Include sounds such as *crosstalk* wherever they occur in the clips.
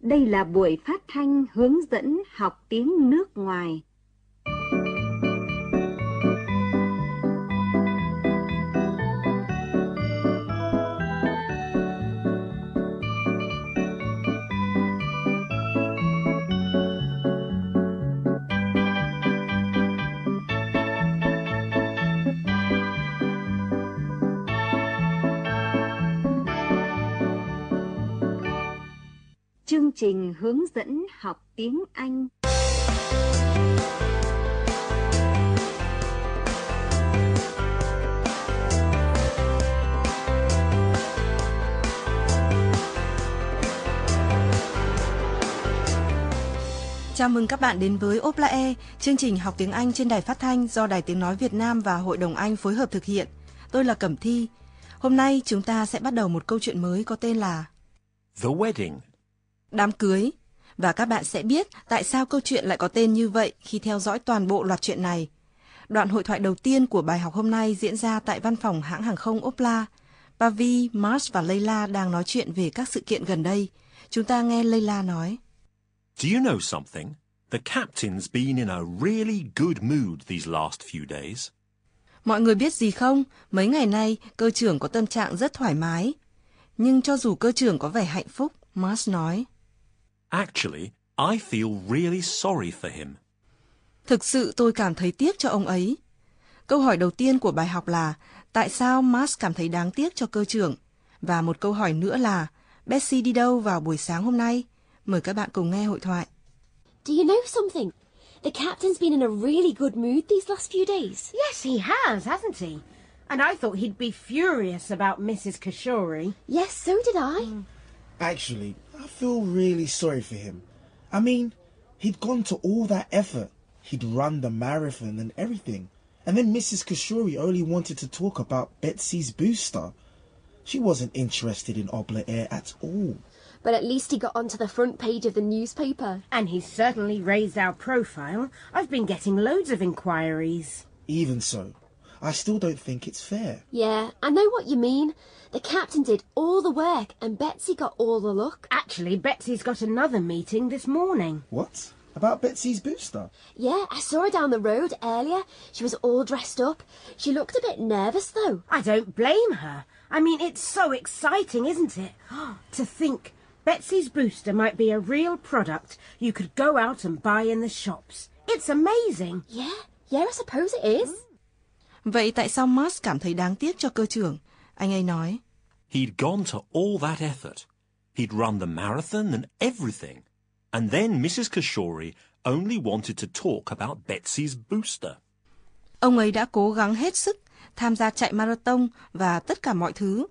Đây là buổi phát thanh hướng dẫn học tiếng nước ngoài. chương trình hướng dẫn học tiếng Anh. Chào mừng các bạn đến với Oplae, chương trình học tiếng Anh trên đài phát thanh do Đài Tiếng Nói Việt Nam và Hội đồng Anh phối hợp thực hiện. Tôi là Cẩm Thi. Hôm nay chúng ta sẽ bắt đầu một câu chuyện mới có tên là The Wedding đám cưới. Và các bạn sẽ biết tại sao câu chuyện lại có tên như vậy khi theo dõi toàn bộ loạt chuyện này. Đoạn hội thoại đầu tiên của bài học hôm nay diễn ra tại văn phòng hãng hàng không Opla. Pavi, Mars và Leila đang nói chuyện về các sự kiện gần đây. Chúng ta nghe Leila nói. Do you know something? The captain's been in a really good mood these last few days. Mọi người biết gì không? Mấy ngày nay, cơ trưởng có tâm trạng rất thoải mái. Nhưng cho dù cơ trưởng có vẻ hạnh phúc, Mars nói. Actually, I feel really sorry for him. Thực sự tôi cảm thấy tiếc cho ông ấy. Câu hỏi đầu tiên của bài học là tại sao Mas cảm thấy đáng tiếc cho cơ trưởng? Và một câu hỏi nữa là Bessie đi đâu vào buổi sáng hôm nay? Mời các bạn cùng nghe hội thoại. Do you know something? The captain's been in a really good mood these last few days. Yes, he has, hasn't he? And I thought he'd be furious about Mrs. Kashori. Yes, so did I. Mm. Actually, I feel really sorry for him. I mean, he'd gone to all that effort. He'd run the marathon and everything. And then Mrs. Kashuri only wanted to talk about Betsy's booster. She wasn't interested in Obler Air at all. But at least he got onto the front page of the newspaper. And he certainly raised our profile. I've been getting loads of inquiries. Even so, I still don't think it's fair. Yeah, I know what you mean. The captain did all the work and Betsy got all the luck. Actually, Betsy's got another meeting this morning. What? About Betsy's booster? Yeah, I saw her down the road earlier. She was all dressed up. She looked a bit nervous, though. I don't blame her. I mean, it's so exciting, isn't it? *gasps* to think Betsy's booster might be a real product you could go out and buy in the shops. It's amazing. Yeah, yeah, I suppose it is. Vậy tại sao Marx cảm thấy đáng tiếc cho cơ trưởng? Anh ấy nói. He'd gone to all that effort. He'd run the marathon and everything. And then Mrs. Kashori only wanted to talk about Betsy's booster. Ông ấy đã cố gắng hết sức, tham gia chạy marathon và tất cả mọi thứ.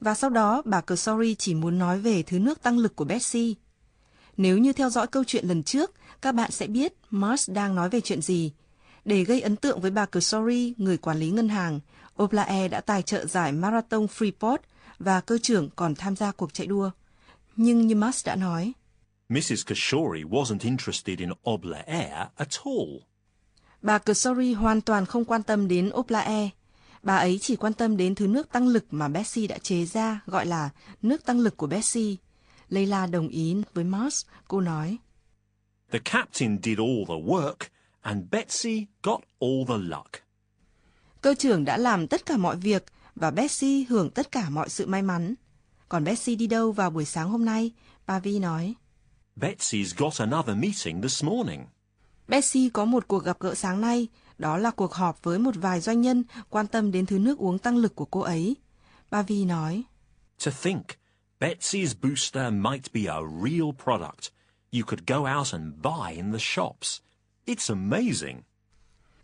Và sau đó bà Kashori chỉ muốn nói về thứ nước tăng lực của Betsy. Nếu như theo dõi câu chuyện lần trước, các bạn sẽ biết Mars đang nói về chuyện gì. Để gây ấn tượng với bà Kesori, người quản lý ngân hàng, Oblae đã tài trợ giải Marathon Freeport và cơ trưởng còn tham gia cuộc chạy đua. Nhưng như Musk đã nói, Mrs. Kashori wasn't interested in Oblae at all. Bà Kashori hoàn toàn không quan tâm đến Oblae. Bà ấy chỉ quan tâm đến thứ nước tăng lực mà Bessie đã chế ra gọi là nước tăng lực của Bessie. Layla đồng ý với Mars, cô nói. The captain did all the work and Betsy got all the luck. Cơ trưởng đã làm tất cả mọi việc và Betsy hưởng tất cả mọi sự may mắn. Còn Betsy đi đâu vào buổi sáng hôm nay? Pavi nói. Betsy's got another meeting this morning. Betsy có một cuộc gặp gỡ sáng nay, đó là cuộc họp với một vài doanh nhân quan tâm đến thứ nước uống tăng lực của cô ấy. Pavi nói. To think, Betsy's booster might be a real product. You could go out and buy in the shops. It's amazing.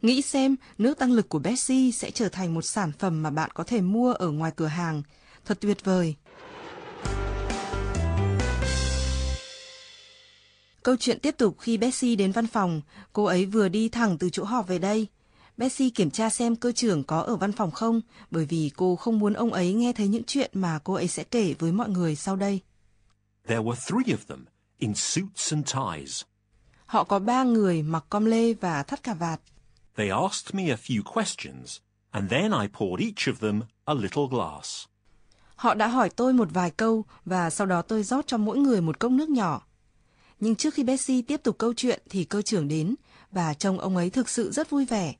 Nghĩ xem, nước tăng lực của Betsy sẽ trở thành một sản phẩm mà bạn có thể mua ở ngoài cửa hàng. Thật tuyệt vời. Câu chuyện tiếp tục khi Betsy đến văn phòng, cô ấy vừa đi thẳng từ chỗ họp về đây. Betsy kiểm tra xem cơ trưởng có ở văn phòng không, bởi vì cô không muốn ông ấy nghe thấy những chuyện mà cô ấy sẽ kể với mọi người sau đây. There were three of them in suits and ties. Họ có ba người mặc com lê và thắt cà vạt. They asked me a few questions, and then I poured each of them a little glass. Họ đã hỏi tôi một vài câu và sau đó tôi rót cho mỗi người một cốc nước nhỏ. Nhưng trước khi Bessie tiếp tục câu chuyện thì cơ trưởng đến và trông ông ấy thực sự rất vui vẻ.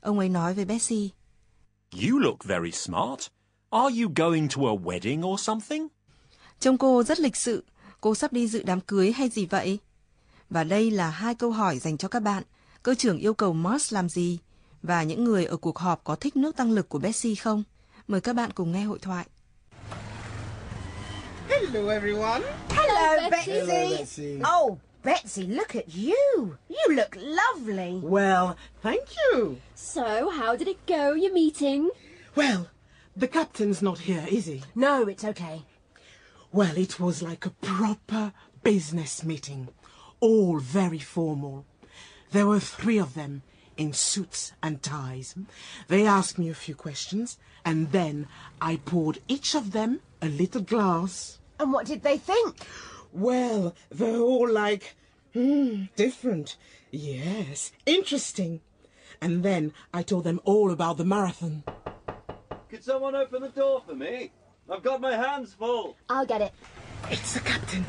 Ông ấy nói với Bessie. You look very smart. Are you going to a wedding or something? Trông cô rất lịch sự. Cô sắp đi dự đám cưới hay gì vậy? Và đây là hai câu hỏi dành cho các bạn. Cơ trưởng yêu cầu Moss làm gì? Và những người ở cuộc họp có thích nước tăng lực của Bessie không? Mời các bạn cùng nghe hội thoại. Hello everyone. Hello, Betsy. Hello, Betsy. Oh, Betsy, look at you. You look lovely. Well, thank you. So, how did it go, your meeting? Well, the captain's not here, is he? No, it's okay. Well, it was like a proper business meeting. all very formal. There were three of them in suits and ties. They asked me a few questions, and then I poured each of them a little glass. And what did they think? Well, they're all like, hmm, different. Yes, interesting. And then I told them all about the marathon. Could someone open the door for me? I've got my hands full. I'll get it. It's the captain.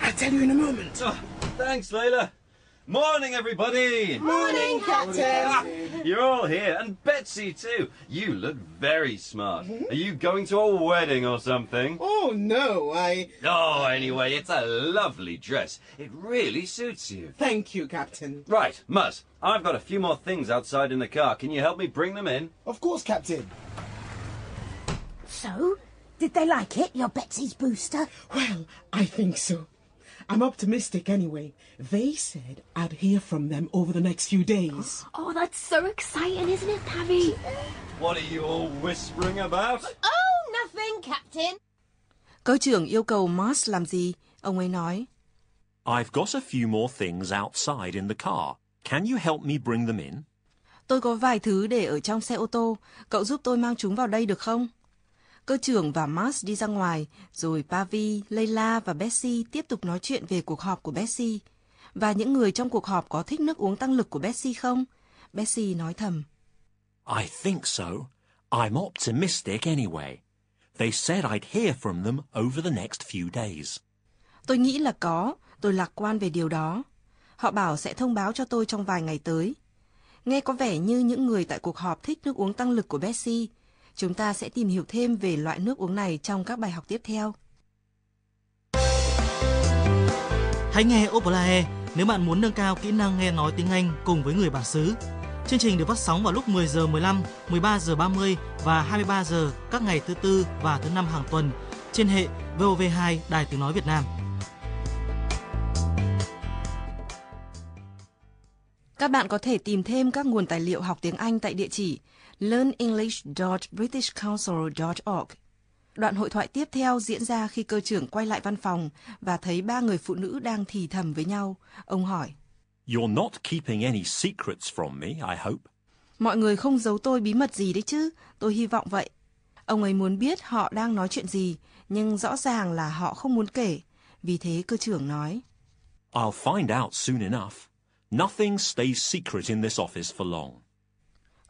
I'll tell you in a moment. Oh, thanks, Layla. Morning, everybody! Morning, Captain! Ah, you're all here, and Betsy too. You look very smart. Mm-hmm. Are you going to a wedding or something? Oh, no, I... Oh, anyway, it's a lovely dress. It really suits you. Thank you, Captain. Right, Muzz, I've got a few more things outside in the car. Can you help me bring them in? Of course, Captain. So, did they like it, your Betsy's booster? Well, I think so. I'm optimistic anyway. They said I'd hear from them over the next few days. Oh, that's so exciting, isn't it, Tabby? What are you all whispering about? Oh, nothing, Captain. Cơ trưởng yêu cầu Mars làm gì? Ông ấy nói. I've got a few more things outside in the car. Can you help me bring them in? Tôi có vài thứ để ở trong xe ô tô. Cậu giúp tôi mang chúng vào đây được không? Cơ trưởng và Mars đi ra ngoài, rồi Pavi, Leila và Bessie tiếp tục nói chuyện về cuộc họp của Bessie. Và những người trong cuộc họp có thích nước uống tăng lực của Bessie không? Bessie nói thầm. I think so. I'm optimistic anyway. They said I'd hear from them over the next few days. Tôi nghĩ là có, tôi lạc quan về điều đó. Họ bảo sẽ thông báo cho tôi trong vài ngày tới. Nghe có vẻ như những người tại cuộc họp thích nước uống tăng lực của Bessie, Chúng ta sẽ tìm hiểu thêm về loại nước uống này trong các bài học tiếp theo. Hãy nghe Opelae nếu bạn muốn nâng cao kỹ năng nghe nói tiếng Anh cùng với người bản xứ. Chương trình được phát sóng vào lúc 10 giờ 15, 13 giờ 30 và 23 giờ các ngày thứ tư và thứ năm hàng tuần trên hệ VOV2 Đài Tiếng nói Việt Nam. Các bạn có thể tìm thêm các nguồn tài liệu học tiếng Anh tại địa chỉ learnenglish.britishcouncil.org. Đoạn hội thoại tiếp theo diễn ra khi cơ trưởng quay lại văn phòng và thấy ba người phụ nữ đang thì thầm với nhau. Ông hỏi: "You're not keeping any secrets from me, I hope." Mọi người không giấu tôi bí mật gì đấy chứ, tôi hy vọng vậy. Ông ấy muốn biết họ đang nói chuyện gì, nhưng rõ ràng là họ không muốn kể. Vì thế cơ trưởng nói: "I'll find out soon enough. Nothing stays secret in this office for long."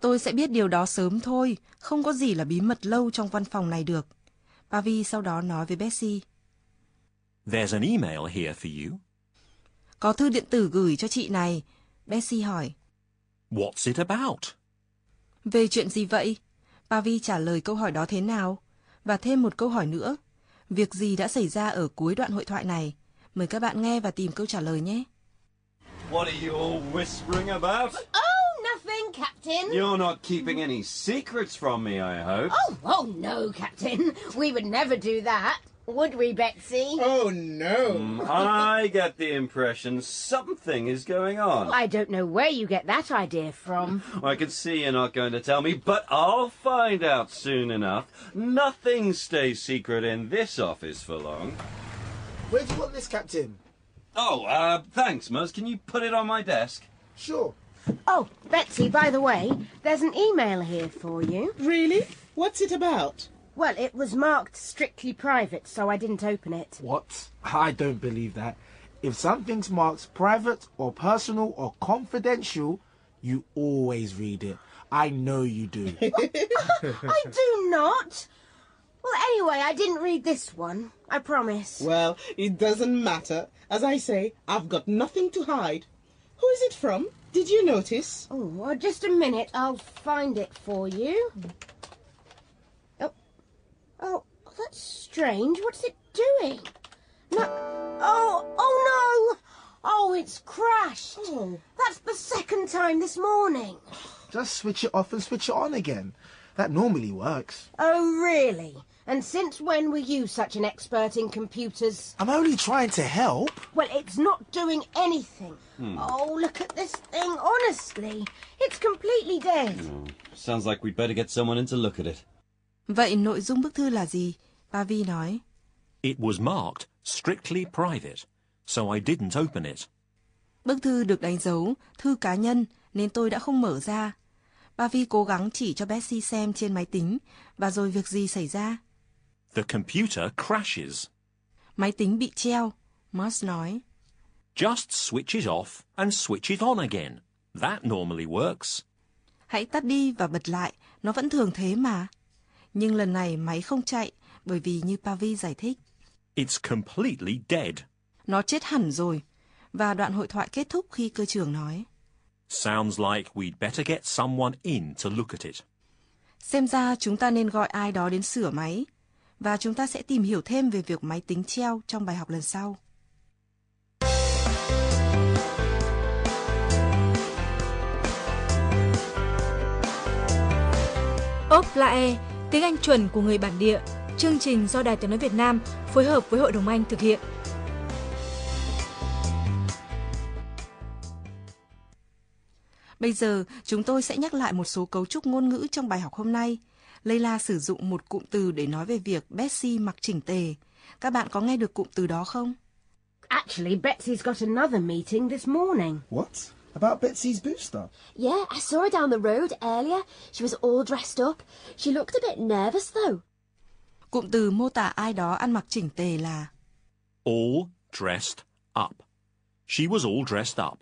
Tôi sẽ biết điều đó sớm thôi, không có gì là bí mật lâu trong văn phòng này được. Pavi sau đó nói với bessie There's an email here for you. Có thư điện tử gửi cho chị này. bessie hỏi. What's it about? Về chuyện gì vậy? Pavi trả lời câu hỏi đó thế nào? Và thêm một câu hỏi nữa. Việc gì đã xảy ra ở cuối đoạn hội thoại này? Mời các bạn nghe và tìm câu trả lời nhé. What are you all whispering about? Captain. You're not keeping any secrets from me, I hope. Oh, oh no, Captain. We would never do that. Would we, Betsy? Oh, no. Mm, I get the impression something is going on. I don't know where you get that idea from. Well, *laughs* I can see you're not going to tell me, but I'll find out soon enough. Nothing stays secret in this office for long. Where do you want this, Captain? Oh, uh, thanks, Muzz. Can you put it on my desk? Sure. Oh, Betsy, by the way, there's an email here for you. Really? What's it about? Well, it was marked strictly private, so I didn't open it. What? I don't believe that. If something's marked private or personal or confidential, you always read it. I know you do. *laughs* I do not. Well, anyway, I didn't read this one. I promise. Well, it doesn't matter. As I say, I've got nothing to hide. Who is it from? Did you notice? Oh, well, just a minute. I'll find it for you. Oh. Oh, that's strange. What's it doing? No. Oh, oh no! Oh, it's crashed. Oh. That's the second time this morning. Just switch it off and switch it on again. That normally works. Oh, really? And since when were you such an expert in computers? I'm only trying to help. Well, it's not doing anything. Hmm. Oh, look at this thing, honestly. It's completely dead. Oh, sounds like we'd better get someone in to look at it. Vậy nội dung bức thư là gì? Bà Vi nói. It was marked strictly private, so I didn't open it. Bức thư được đánh dấu thư cá nhân nên tôi đã không mở ra. Bà Vi cố gắng chỉ cho Betsy xem trên máy tính và rồi việc gì xảy ra? The computer crashes. Máy tính bị treo. Moss nói. Just switch it off and switch it on again. That normally works. Hãy tắt đi và bật lại, nó vẫn thường thế mà. Nhưng lần này máy không chạy bởi vì như Pavi giải thích. It's completely dead. Nó chết hẳn rồi. Và đoạn hội thoại kết thúc khi cơ trưởng nói. Sounds like we'd better get someone in to look at it. Xem ra chúng ta nên gọi ai đó đến sửa máy và chúng ta sẽ tìm hiểu thêm về việc máy tính treo trong bài học lần sau. Oplae, tiếng Anh chuẩn của người bản địa, chương trình do Đài Tiếng nói Việt Nam phối hợp với Hội đồng Anh thực hiện. Bây giờ, chúng tôi sẽ nhắc lại một số cấu trúc ngôn ngữ trong bài học hôm nay – Layla sử dụng một cụm từ để nói về việc Betsy mặc chỉnh tề. Các bạn có nghe được cụm từ đó không? Actually, Betsy's got another meeting this morning. What? About Betsy's booster? Yeah, I saw her down the road earlier. She was all dressed up. She looked a bit nervous though. Cụm từ mô tả ai đó ăn mặc chỉnh tề là all dressed up. She was all dressed up.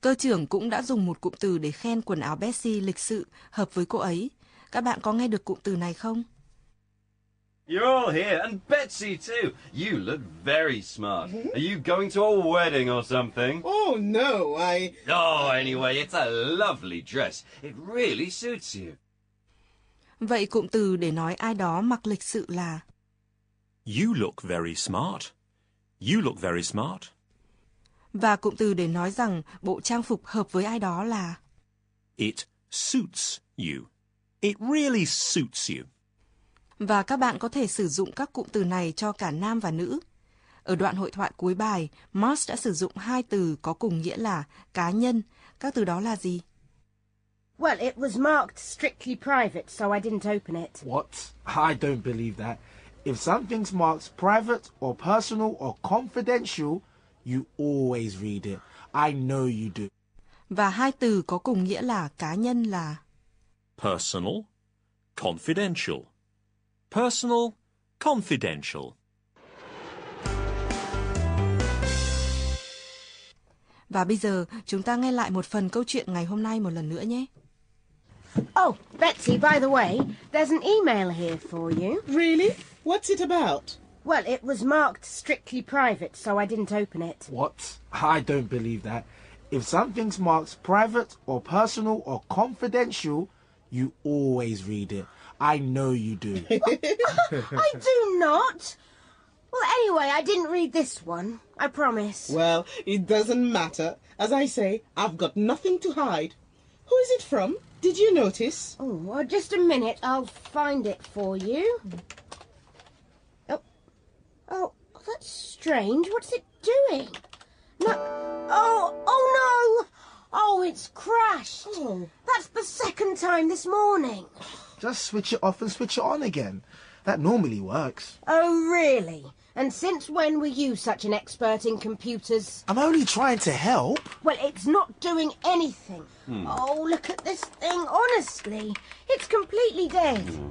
Cơ trưởng cũng đã dùng một cụm từ để khen quần áo Betsy lịch sự, hợp với cô ấy. Các bạn có nghe được cụm từ này không? You're all here, and Betsy too. You look very smart. Are you going to a wedding or something? Oh, no, I... Oh, anyway, it's a lovely dress. It really suits you. Vậy cụm từ để nói ai đó mặc lịch sự là You look very smart. You look very smart. Và cụm từ để nói rằng bộ trang phục hợp với ai đó là It suits you. It really suits you. Và các bạn có thể sử dụng các cụm từ này cho cả nam và nữ. Ở đoạn hội thoại cuối bài, Moss đã sử dụng hai từ có cùng nghĩa là cá nhân. Các từ đó là gì? Well, it was marked strictly private, so I didn't open it. What? I don't believe that. If something's marked private or personal or confidential, you always read it. I know you do. Và hai từ có cùng nghĩa là cá nhân là personal, confidential. Personal, confidential. Và bây giờ chúng ta nghe lại một phần câu chuyện ngày hôm nay một lần nữa nhé. Oh, Betsy, by the way, there's an email here for you. Really? What's it about? Well, it was marked strictly private, so I didn't open it. What? I don't believe that. If something's marked private or personal or confidential, you always read it. I know you do. *laughs* I do not. Well, anyway, I didn't read this one. I promise. Well, it doesn't matter. As I say, I've got nothing to hide. Who is it from? Did you notice? Oh, well, just a minute. I'll find it for you. Oh, oh, that's strange. What's it doing? No. Oh, oh no! Oh, it's crashed. Oh. That's the second time this morning. Just switch it off and switch it on again. That normally works. Oh, really? And since when were you such an expert in computers? I'm only trying to help. Well, it's not doing anything. Hmm. Oh, look at this thing, honestly. It's completely dead. Hmm.